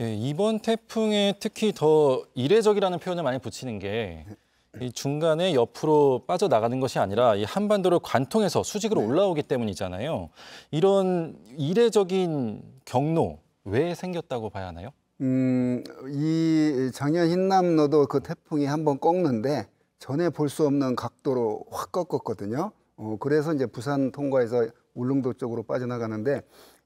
예, 이번 태풍에 특히 더 이례적이라는 표현을 많이 붙이는 게 이 중간에 옆으로 빠져나가는 것이 아니라 이 한반도를 관통해서 수직으로 네. 올라오기 때문이잖아요. 이런 이례적인 경로 왜 생겼다고 봐야 하나요? 음, 이 작년 흰남노도 그 태풍이 한번 꺾는데 전에 볼 수 없는 각도로 확 꺾었거든요. 어, 그래서 이제 부산 통과해서 울릉도 쪽으로 빠져나가는데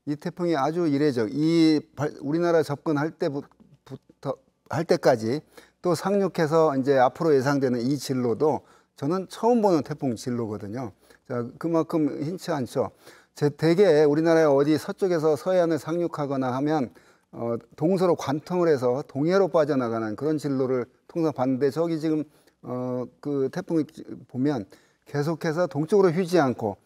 이 태풍이 아주 이례적. 이 우리나라 접근할 때부터 할 때까지 또 상륙해서 이제 앞으로 예상되는 이 진로도 저는 처음 보는 태풍 진로거든요. 자, 그만큼 힌치 않죠. 제 대개 우리나라에 어디 서쪽에서 서해안을 상륙하거나 하면 어, 동서로 관통을 해서 동해로 빠져나가는 그런 진로를 통상 봤는데 저기 지금 어, 그 태풍이 보면 계속해서 동쪽으로 휴지 않고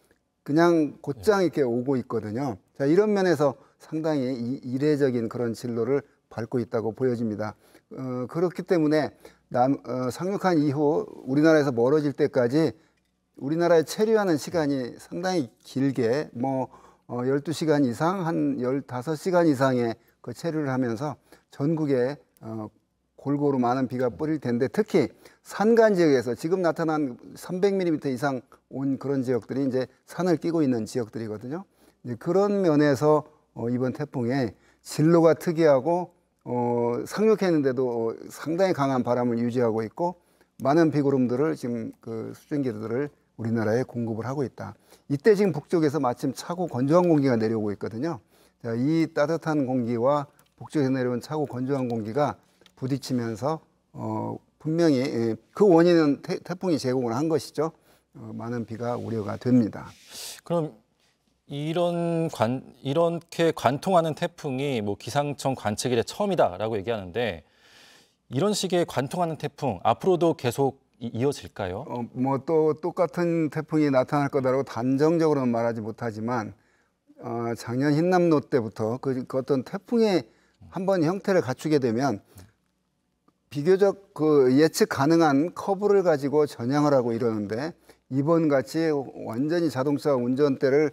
그냥 곧장 이렇게 오고 있거든요. 자, 이런 면에서 상당히 이례적인 이 그런 진로를 밟고 있다고 보여집니다. 어, 그렇기 때문에 남, 어, 상륙한 이후 우리나라에서 멀어질 때까지 우리나라에 체류하는 시간이 상당히 길게 뭐 어, 12시간 이상 한 15시간 이상의 그 체류를 하면서 전국에 어, 골고루 많은 비가 뿌릴 텐데 특히 산간 지역에서 지금 나타난 300mm 이상 온 그런 지역들이 이제 산을 끼고 있는 지역들이거든요. 그런 면에서 어, 이번 태풍에 진로가 특이하고 어, 상륙했는데도 어, 상당히 강한 바람을 유지하고 있고 많은 비구름들을 지금 그 수증기들을 우리나라에 공급을 하고 있다. 이때 지금 북쪽에서 마침 차고 건조한 공기가 내려오고 있거든요. 자, 이 따뜻한 공기와 북쪽에서 내려온 차고 건조한 공기가 부딪히면서 어, 분명히 예, 그 원인은 태, 풍이 제공을 한 것이죠. 어, 많은 비가 우려가 됩니다. 그럼 이런 관 이렇게 관통하는 태풍이 뭐 기상청 관측 이래 처음이다라고 얘기하는데 이런 식의 관통하는 태풍 앞으로도 계속 이어질까요? 어, 뭐또 똑같은 태풍이 나타날 거다라고 단정적으로는 말하지 못하지만 어, 작년 흰남노 때부터 그, 그 어떤 태풍의 한 번 형태를 갖추게 되면 비교적 그 예측 가능한 커브를 가지고 전향을 하고 이러는데 이번 같이 완전히 자동차 운전대를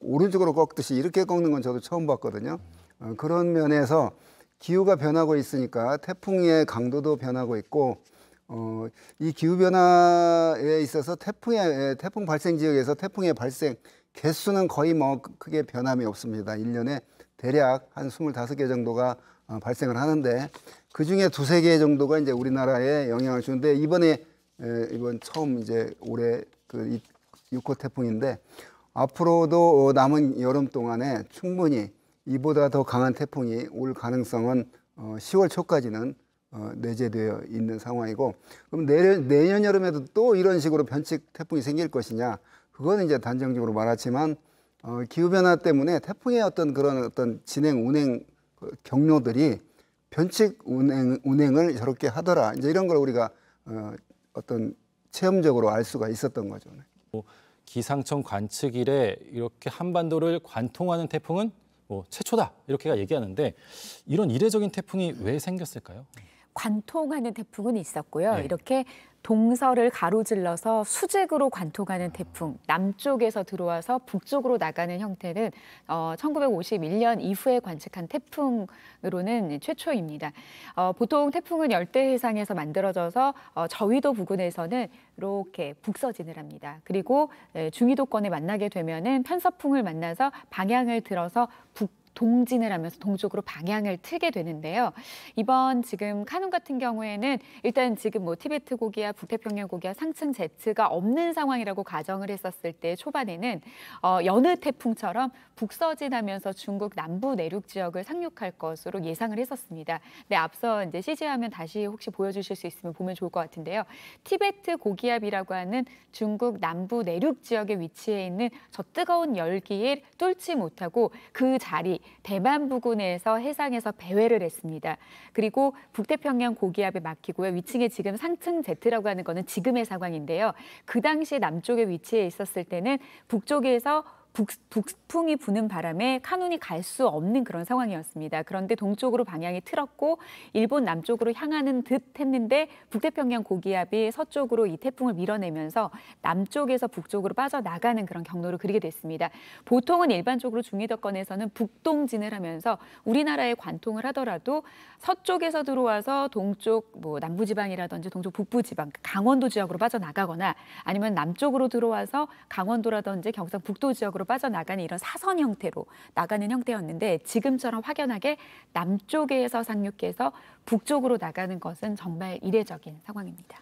오른쪽으로 꺾듯이 이렇게 꺾는 건 저도 처음 봤거든요. 어, 그런 면에서 기후가 변하고 있으니까 태풍의 강도도 변하고 있고 어, 이 기후 변화에 있어서 태풍의 태풍 발생 지역에서 태풍의 발생 개수는 거의 뭐 크게 변함이 없습니다. 일년에 대략 한스물개 정도가 어, 발생을 하는데 그 중에 두세 개 정도가 이제 우리나라에 영향을 주는데 이번에 이번 처음 이제 올해 그 6호 태풍인데 앞으로도 어, 남은 여름 동안에 충분히 이보다 더 강한 태풍이 올 가능성은 10월 어, 초까지는 내재되어 있는 상황이고 그럼 내년, 내년 여름에도 또 이런 식으로 변칙 태풍이 생길 것이냐 그거는 이제 단정적으로 말하지만 기후 변화 때문에 태풍의 어떤 그런 어떤 진행 운행 경로들이 변칙 운행, 운행을 저렇게 하더라. 이제 이런 걸 우리가 어, 어떤 체험적으로 알 수가 있었던 거죠. 네. 뭐, 기상청 관측 이래 이렇게 한반도를 관통하는 태풍은 뭐 최초다 이렇게가 얘기하는데 이런 이례적인 태풍이 왜 생겼을까요? 관통하는 태풍은 있었고요. 네. 이렇게 동서를 가로질러서 수직으로 관통하는 태풍, 남쪽에서 들어와서 북쪽으로 나가는 형태는 어, 1951년 이후에 관측한 태풍으로는 최초입니다. 어, 보통 태풍은 열대 해상에서 만들어져서 어, 저위도 부근에서는 이렇게 북서진을 합니다. 그리고 에, 예, 중위도권에 만나게 되면은 편서풍을 만나서 방향을 들어서 북 동진을 하면서 동쪽으로 방향을 틀게 되는데요. 이번 지금 카눈 같은 경우에는 일단 지금 뭐 티베트 고기와 북태평양 고기와 상층 제트가 없는 상황이라고 가정을 했었을 때 초반에는 어, 여느 태풍처럼 북서진하면서 중국 남부 내륙 지역을 상륙할 것으로 예상을 했었습니다. 네, 앞서 이제 CG 화면 다시 혹시 보여주실 수 있으면 보면 좋을 것 같은데요. 티베트 고기압이라고 하는 중국 남부 내륙 지역에 위치해 있는 저 뜨거운 열기에 뚫지 못하고 그 자리 대만 부근에서 해상에서 배회를 했습니다. 그리고 북태평양 고기압에 막히고요. 위층에 지금 상층 제트라고 하는 거는 지금의 상황인데요. 그 당시 남쪽에 위치해 있었을 때는 북쪽에서 북, 북풍이 부는 바람에 카눈이 갈 수 없는 그런 상황이었습니다. 그런데 동쪽으로 방향이 틀었고 일본 남쪽으로 향하는 듯 했는데 북태평양 고기압이 서쪽으로 이 태풍을 밀어내면서 남쪽에서 북쪽으로 빠져나가는 그런 경로를 그리게 됐습니다. 보통은 일반적으로 중위덕권에서는 북동진을 하면서 우리나라에 관통을 하더라도 서쪽에서 들어와서 동쪽 뭐 남부지방이라든지 동쪽 북부지방 그러니까 강원도 지역으로 빠져나가거나 아니면 남쪽으로 들어와서 강원도라든지 경상 북도 지역으로 남쪽으로 빠져나가는 이런 사선 형태로 나가는 형태였는데 지금처럼 확연하게 남쪽에서 상륙해서 북쪽으로 나가는 것은 정말 이례적인 상황입니다.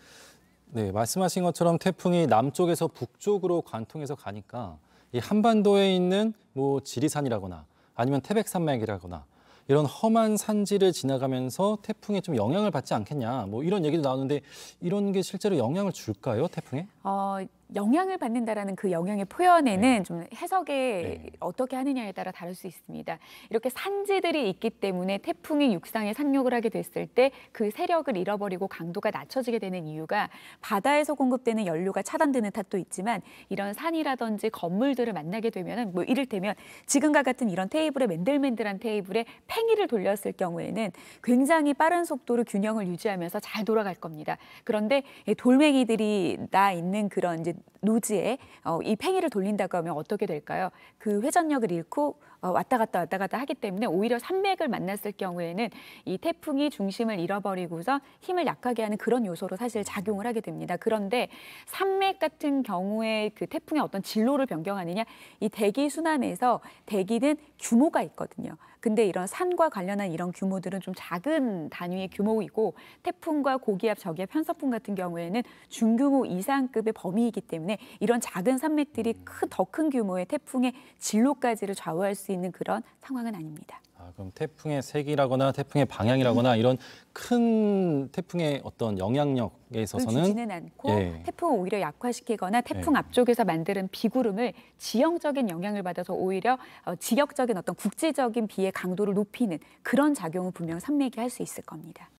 네, 말씀하신 것처럼 태풍이 남쪽에서 북쪽으로 관통해서 가니까 이 한반도에 있는 뭐 지리산이라거나 아니면 태백산맥이라거나 이런 험한 산지를 지나가면서 태풍에 좀 영향을 받지 않겠냐 뭐 이런 얘기도 나오는데 이런 게 실제로 영향을 줄까요 태풍에? 어 영향을 받는다라는 그 영향의 표현에는 네. 좀 해석에 네. 어떻게 하느냐에 따라 다를 수 있습니다. 이렇게 산지들이 있기 때문에 태풍이 육상에 상륙을 하게 됐을 때 그 세력을 잃어버리고 강도가 낮춰지게 되는 이유가 바다에서 공급되는 연료가 차단되는 탓도 있지만 이런 산이라든지 건물들을 만나게 되면은 뭐 이를테면 지금과 같은 이런 테이블에 맨들맨들한 테이블에 팽이를 돌렸을 경우에는 굉장히 빠른 속도로 균형을 유지하면서 잘 돌아갈 겁니다. 그런데 돌멩이들이 나 있는 그런 이제 노지에 어, 이 팽이를 돌린다고 하면 어떻게 될까요? 그 회전력을 잃고 어, 왔다 갔다 왔다 갔다 하기 때문에 오히려 산맥을 만났을 경우에는 이 태풍이 중심을 잃어버리고서 힘을 약하게 하는 그런 요소로 사실 작용을 하게 됩니다. 그런데 산맥 같은 경우에 그 태풍의 어떤 진로를 변경하느냐 이 대기 순환에서 대기는 규모가 있거든요. 근데 이런 산과 관련한 이런 규모들은 좀 작은 단위의 규모이고 태풍과 고기압, 저기압, 편서풍 같은 경우에는 중규모 이상급의 범위이기 때문에 이런 작은 산맥들이 더 큰 규모의 태풍의 진로까지를 좌우할 수 있는 그런 상황은 아닙니다. 그럼 태풍의 색이라거나 태풍의 방향이라거나 이런 큰 태풍의 어떤 영향력에 있어서는 주지는 않고 예. 태풍을 오히려 약화시키거나 태풍 예. 앞쪽에서 만드는 비구름을 지형적인 영향을 받아서 오히려 어, 지역적인 어떤 국제적인 비의 강도를 높이는 그런 작용을 분명 산맥이 할 수 있을 겁니다.